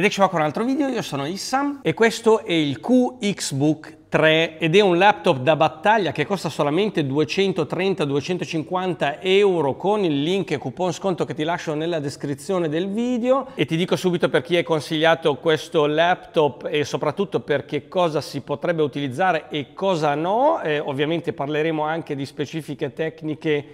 Ed ecco qua con un altro video, io sono Issam e questo è il QXBook 3 ed è un laptop da battaglia che costa solamente 230-250 euro con il link e coupon sconto che ti lascio nella descrizione del video e ti dico subito per chi è consigliato questo laptop e soprattutto per che cosa si potrebbe utilizzare e cosa no, e eh, ovviamente parleremo anche di specifiche tecniche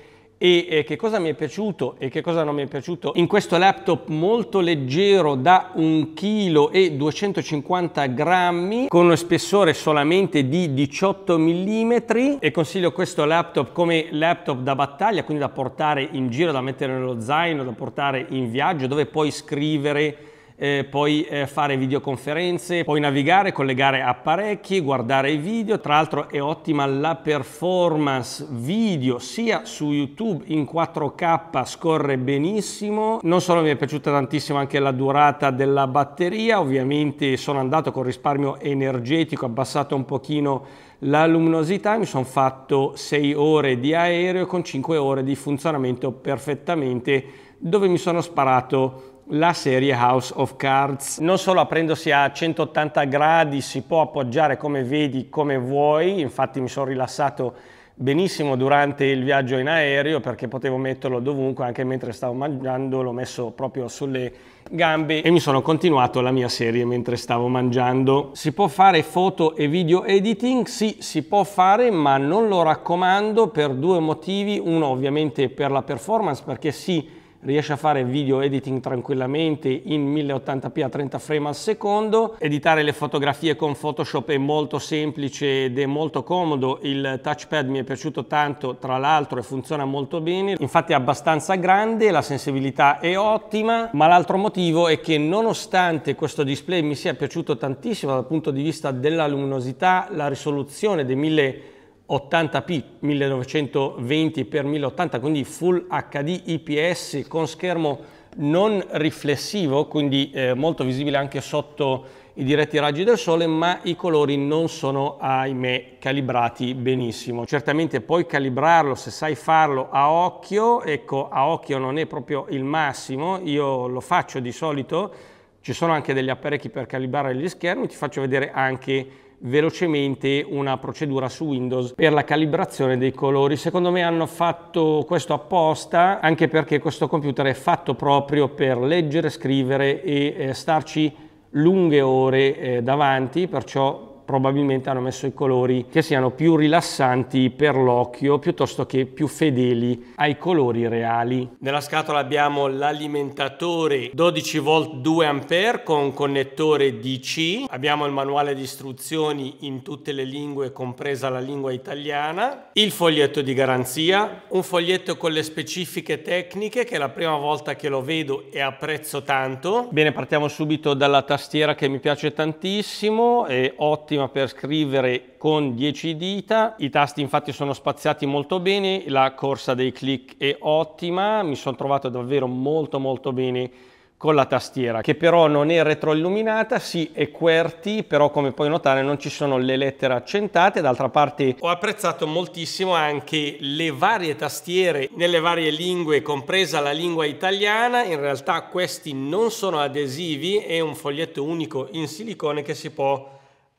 e eh, che cosa mi è piaciuto e che cosa non mi è piaciuto in questo laptop molto leggero da 1,250 kg con uno spessore solamente di 18 mm e consiglio questo laptop come laptop da battaglia quindi da portare in giro da mettere nello zaino da portare in viaggio dove puoi scrivere eh, poi eh, fare videoconferenze, poi navigare, collegare apparecchi, guardare i video. Tra l'altro è ottima la performance video sia su YouTube in 4K scorre benissimo. Non solo mi è piaciuta tantissimo anche la durata della batteria, ovviamente sono andato con risparmio energetico, abbassato un pochino la luminosità, mi sono fatto 6 ore di aereo con 5 ore di funzionamento perfettamente dove mi sono sparato la serie House of Cards. Non solo aprendosi a 180 gradi si può appoggiare come vedi, come vuoi, infatti mi sono rilassato benissimo durante il viaggio in aereo perché potevo metterlo dovunque, anche mentre stavo mangiando l'ho messo proprio sulle gambe e mi sono continuato la mia serie mentre stavo mangiando. Si può fare foto e video editing? Sì, si può fare, ma non lo raccomando per due motivi. Uno ovviamente per la performance perché sì, riesce a fare video editing tranquillamente in 1080p a 30 frame al secondo. Editare le fotografie con Photoshop è molto semplice ed è molto comodo, il touchpad mi è piaciuto tanto tra l'altro e funziona molto bene, infatti è abbastanza grande, la sensibilità è ottima, ma l'altro motivo è che nonostante questo display mi sia piaciuto tantissimo dal punto di vista della luminosità, la risoluzione dei 1080 80p 1920x1080 quindi full HD IPS con schermo non riflessivo quindi eh, molto visibile anche sotto i diretti raggi del sole ma i colori non sono ahimè calibrati benissimo certamente puoi calibrarlo se sai farlo a occhio ecco a occhio non è proprio il massimo io lo faccio di solito ci sono anche degli apparecchi per calibrare gli schermi ti faccio vedere anche velocemente una procedura su Windows per la calibrazione dei colori. Secondo me hanno fatto questo apposta anche perché questo computer è fatto proprio per leggere, scrivere e eh, starci lunghe ore eh, davanti, perciò probabilmente hanno messo i colori che siano più rilassanti per l'occhio piuttosto che più fedeli ai colori reali. Nella scatola abbiamo l'alimentatore 12V 2A con connettore DC, abbiamo il manuale di istruzioni in tutte le lingue compresa la lingua italiana, il foglietto di garanzia, un foglietto con le specifiche tecniche che è la prima volta che lo vedo e apprezzo tanto. Bene, partiamo subito dalla tastiera che mi piace tantissimo, è ottimo ottima per scrivere con 10 dita, i tasti infatti sono spaziati molto bene, la corsa dei click è ottima, mi sono trovato davvero molto molto bene con la tastiera che però non è retroilluminata, sì è QWERTY però come puoi notare non ci sono le lettere accentate, d'altra parte ho apprezzato moltissimo anche le varie tastiere nelle varie lingue compresa la lingua italiana, in realtà questi non sono adesivi, è un foglietto unico in silicone che si può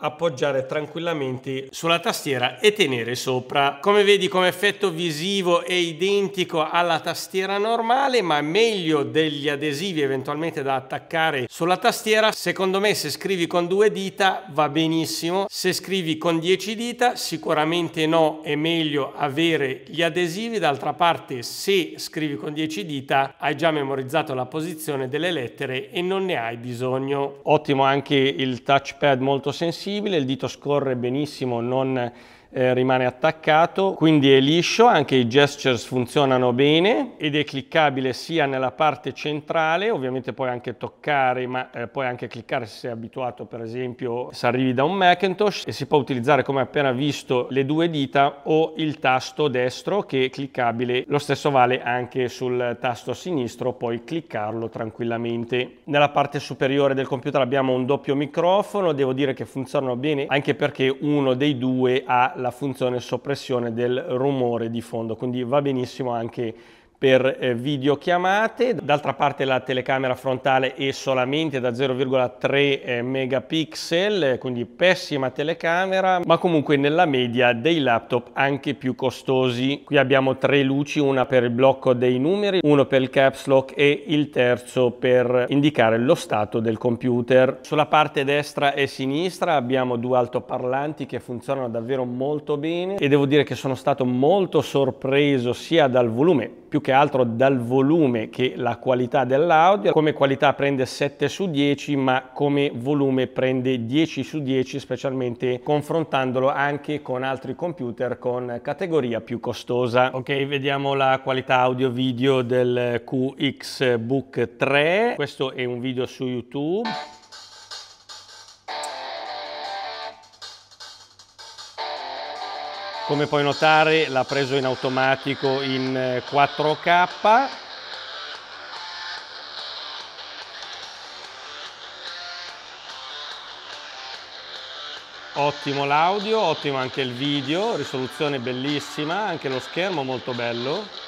appoggiare tranquillamente sulla tastiera e tenere sopra. Come vedi come effetto visivo è identico alla tastiera normale ma meglio degli adesivi eventualmente da attaccare sulla tastiera. Secondo me se scrivi con due dita va benissimo, se scrivi con dieci dita sicuramente no, è meglio avere gli adesivi. D'altra parte se scrivi con dieci dita hai già memorizzato la posizione delle lettere e non ne hai bisogno. Ottimo anche il touchpad molto sensibile possibile, il dito scorre benissimo, non eh, rimane attaccato, quindi è liscio, anche i gestures funzionano bene ed è cliccabile sia nella parte centrale, ovviamente puoi anche toccare, ma eh, puoi anche cliccare se sei abituato per esempio se arrivi da un Macintosh e si può utilizzare come appena visto le due dita o il tasto destro che è cliccabile, lo stesso vale anche sul tasto sinistro, puoi cliccarlo tranquillamente. Nella parte superiore del computer abbiamo un doppio microfono, devo dire che funzionano bene anche perché uno dei due ha la la funzione soppressione del rumore di fondo, quindi va benissimo anche per eh, videochiamate, d'altra parte la telecamera frontale è solamente da 0,3 eh, megapixel, eh, quindi pessima telecamera, ma comunque nella media dei laptop anche più costosi. Qui abbiamo tre luci, una per il blocco dei numeri, uno per il caps lock e il terzo per indicare lo stato del computer. Sulla parte destra e sinistra abbiamo due altoparlanti che funzionano davvero molto bene e devo dire che sono stato molto sorpreso sia dal volume più che altro dal volume che la qualità dell'audio. Come qualità prende 7 su 10, ma come volume prende 10 su 10, specialmente confrontandolo anche con altri computer con categoria più costosa. Ok, vediamo la qualità audio video del QX Book 3. Questo è un video su YouTube. Come puoi notare l'ha preso in automatico in 4K. Eh, ottimo l'audio, ottimo anche il video, risoluzione bellissima, anche lo schermo molto bello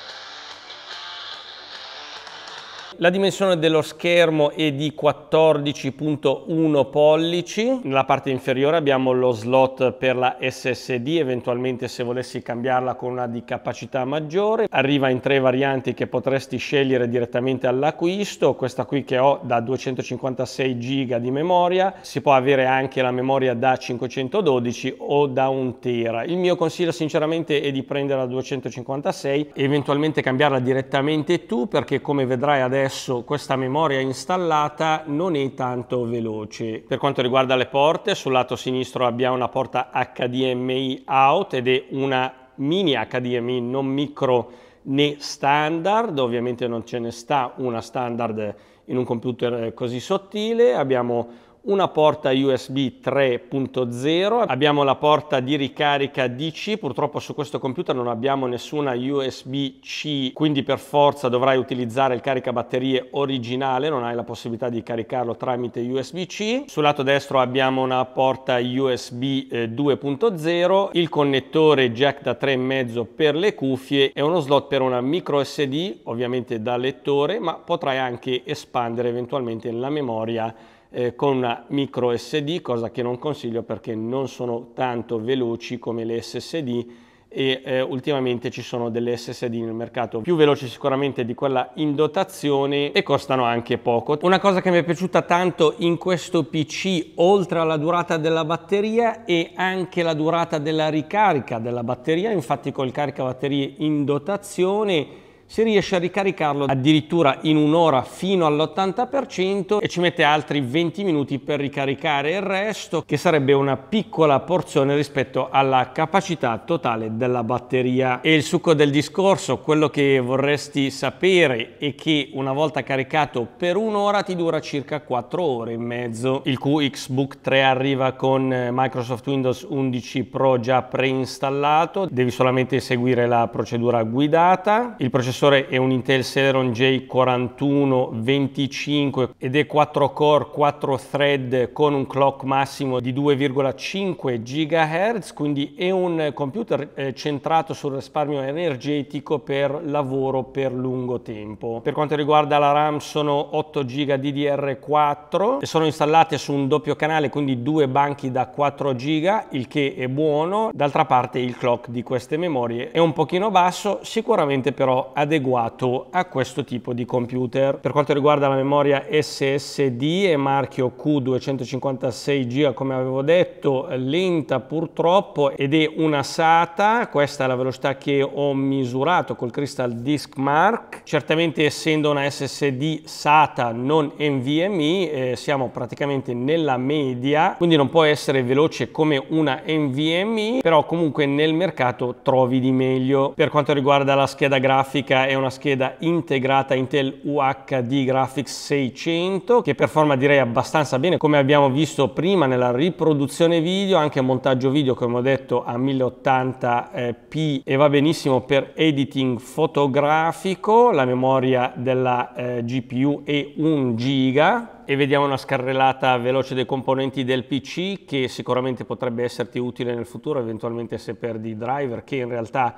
la dimensione dello schermo è di 14.1 pollici, nella parte inferiore abbiamo lo slot per la SSD, eventualmente se volessi cambiarla con una di capacità maggiore, arriva in tre varianti che potresti scegliere direttamente all'acquisto, questa qui che ho da 256 giga di memoria, si può avere anche la memoria da 512 o da un tera. Il mio consiglio sinceramente è di prendere la 256 eventualmente cambiarla direttamente tu perché come vedrai adesso adesso questa memoria installata non è tanto veloce. Per quanto riguarda le porte, sul lato sinistro abbiamo una porta HDMI out ed è una mini HDMI non micro né standard, ovviamente non ce ne sta una standard in un computer eh, così sottile, abbiamo una porta USB 3.0, abbiamo la porta di ricarica DC, purtroppo su questo computer non abbiamo nessuna USB-C, quindi per forza dovrai utilizzare il caricabatterie originale, non hai la possibilità di caricarlo tramite USB-C. Sul lato destro abbiamo una porta USB 2.0, eh, il connettore jack da 3,5 per le cuffie e uno slot per una micro SD, ovviamente da lettore, ma potrai anche espandere eventualmente la memoria eh, con una micro SD, cosa che non consiglio perché non sono tanto veloci come le SSD e eh, ultimamente ci sono delle SSD nel mercato più veloci sicuramente di quella in dotazione e costano anche poco. Una cosa che mi è piaciuta tanto in questo PC oltre alla durata della batteria è anche la durata della ricarica della batteria, infatti col caricabatterie in dotazione si riesce a ricaricarlo addirittura in un'ora fino all'80% e ci mette altri 20 minuti per ricaricare il resto che sarebbe una piccola porzione rispetto alla capacità totale della batteria e il succo del discorso quello che vorresti sapere è che una volta caricato per un'ora ti dura circa 4 ore e mezzo il QX Book 3 arriva con Microsoft Windows 11 Pro già preinstallato devi solamente seguire la procedura guidata il processo processore è un Intel Celeron J4125 ed è 4 core, 4 thread con un clock massimo di 2,5 GHz, quindi è un computer eh, centrato sul risparmio energetico per lavoro per lungo tempo. Per quanto riguarda la RAM sono 8 GB DDR4 e sono installate su un doppio canale, quindi due banchi da 4 GB, il che è buono. D'altra parte il clock di queste memorie è un pochino basso, sicuramente però ha adeguato a questo tipo di computer. Per quanto riguarda la memoria SSD e marchio Q256G come avevo detto, lenta purtroppo ed è una SATA, questa è la velocità che ho misurato col Crystal Disk Mark. Certamente essendo una SSD SATA non NVMe eh, siamo praticamente nella media, quindi non può essere veloce come una NVMe, però comunque nel mercato trovi di meglio. Per quanto riguarda la scheda grafica grafica è una scheda integrata Intel UHD Graphics 600 che performa direi abbastanza bene come abbiamo visto prima nella riproduzione video, anche montaggio video come ho detto a 1080p e va benissimo per editing fotografico, la memoria della eh, GPU è 1 giga e vediamo una scarrellata veloce dei componenti del PC che sicuramente potrebbe esserti utile nel futuro eventualmente se perdi driver che in realtà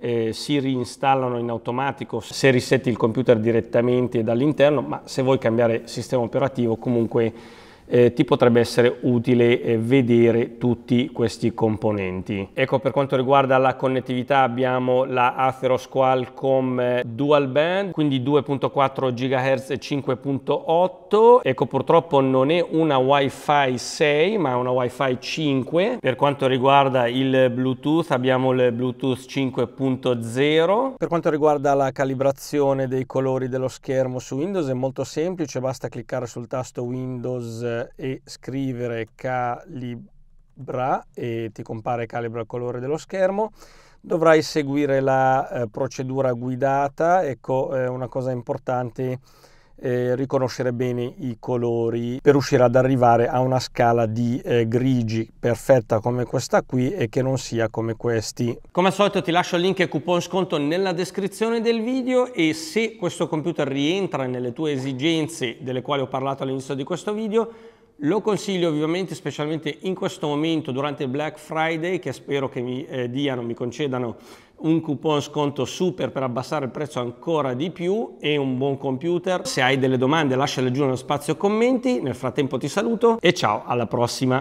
eh, si reinstallano in automatico se risetti il computer direttamente dall'interno, ma se vuoi cambiare sistema operativo comunque eh, ti potrebbe essere utile eh, vedere tutti questi componenti. Ecco per quanto riguarda la connettività abbiamo la Atheros Qualcomm eh, Dual Band quindi 2.4 GHz e 5.8 ecco purtroppo non è una Wi-Fi 6 ma una Wi-Fi 5 per quanto riguarda il Bluetooth abbiamo il Bluetooth 5.0 per quanto riguarda la calibrazione dei colori dello schermo su Windows è molto semplice basta cliccare sul tasto Windows eh, e scrivere calibra e ti compare calibra il colore dello schermo. Dovrai seguire la eh, procedura guidata, ecco una cosa importante eh, riconoscere bene i colori per riuscire ad arrivare a una scala di eh, grigi perfetta come questa qui e che non sia come questi. Come al solito ti lascio il link e coupon sconto nella descrizione del video e se questo computer rientra nelle tue esigenze delle quali ho parlato all'inizio di questo video lo consiglio vivamente, specialmente in questo momento, durante il Black Friday, che spero che mi eh, diano, mi concedano un coupon sconto super per abbassare il prezzo ancora di più e un buon computer. Se hai delle domande lasciale giù nello spazio commenti, nel frattempo ti saluto e ciao alla prossima!